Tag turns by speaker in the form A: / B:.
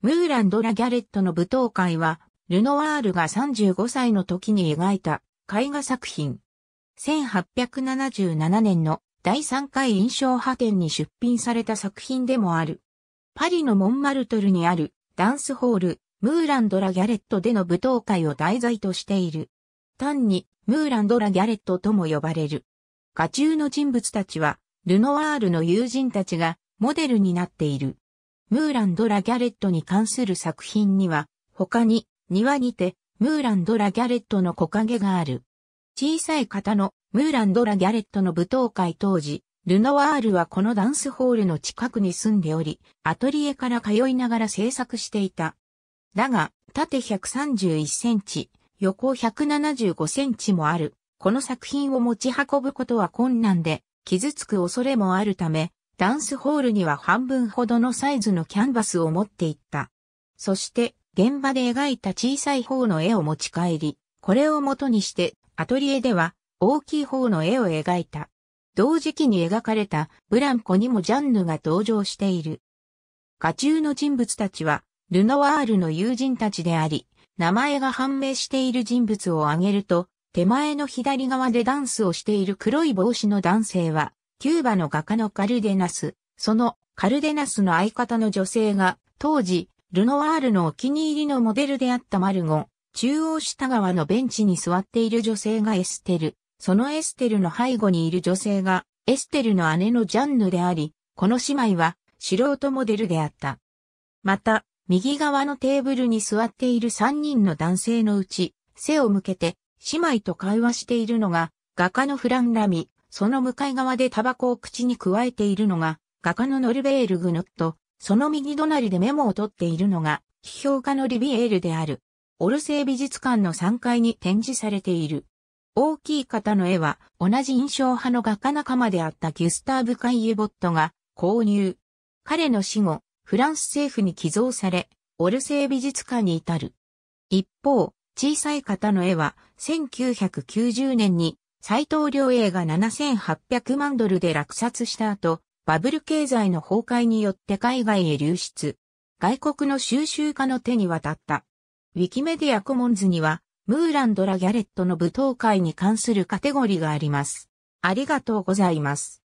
A: ムーランド・ラ・ギャレットの舞踏会は、ルノワールが35歳の時に描いた絵画作品。1877年の第3回印象派展に出品された作品でもある。パリのモンマルトルにあるダンスホール、ムーランド・ラ・ギャレットでの舞踏会を題材としている。単に、ムーランド・ラ・ギャレットとも呼ばれる。画中の人物たちは、ルノワールの友人たちがモデルになっている。ムーランド・ラ・ギャレットに関する作品には、他に、庭にて、ムーランド・ラ・ギャレットの木陰がある。小さい方のムーランド・ラ・ギャレットの舞踏会当時、ルノワールはこのダンスホールの近くに住んでおり、アトリエから通いながら制作していた。だが、縦131センチ、横175センチもある、この作品を持ち運ぶことは困難で、傷つく恐れもあるため、ダンスホールには半分ほどのサイズのキャンバスを持っていった。そして、現場で描いた小さい方の絵を持ち帰り、これを元にして、アトリエでは大きい方の絵を描いた。同時期に描かれたブランコにもジャンヌが登場している。画中の人物たちは、ルノワールの友人たちであり、名前が判明している人物を挙げると、手前の左側でダンスをしている黒い帽子の男性は、キューバの画家のカルデナス、そのカルデナスの相方の女性が、当時、ルノワールのお気に入りのモデルであったマルゴ、中央下側のベンチに座っている女性がエステル、そのエステルの背後にいる女性が、エステルの姉のジャンヌであり、この姉妹は素人モデルであった。また、右側のテーブルに座っている3人の男性のうち、背を向けて姉妹と会話しているのが、画家のフラン・ラミ、その向かい側でタバコを口に加えているのが、画家のノルベール・グヌット、その右隣でメモを取っているのが、批評家のリビエールである。オルセー美術館の3階に展示されている。大きい方の絵は、同じ印象派の画家仲間であったギュスターブ・カイユボットが購入。彼の死後、フランス政府に寄贈され、オルセー美術館に至る。一方、小さい方の絵は、1990年に斎藤良栄が7800万ドルで落札した後、バブル経済の崩壊によって海外へ流出。外国の収集家の手に渡った。ウィキメディアコモンズには、ムーランドラ・ギャレットの舞踏会に関するカテゴリーがあります。ありがとうございます。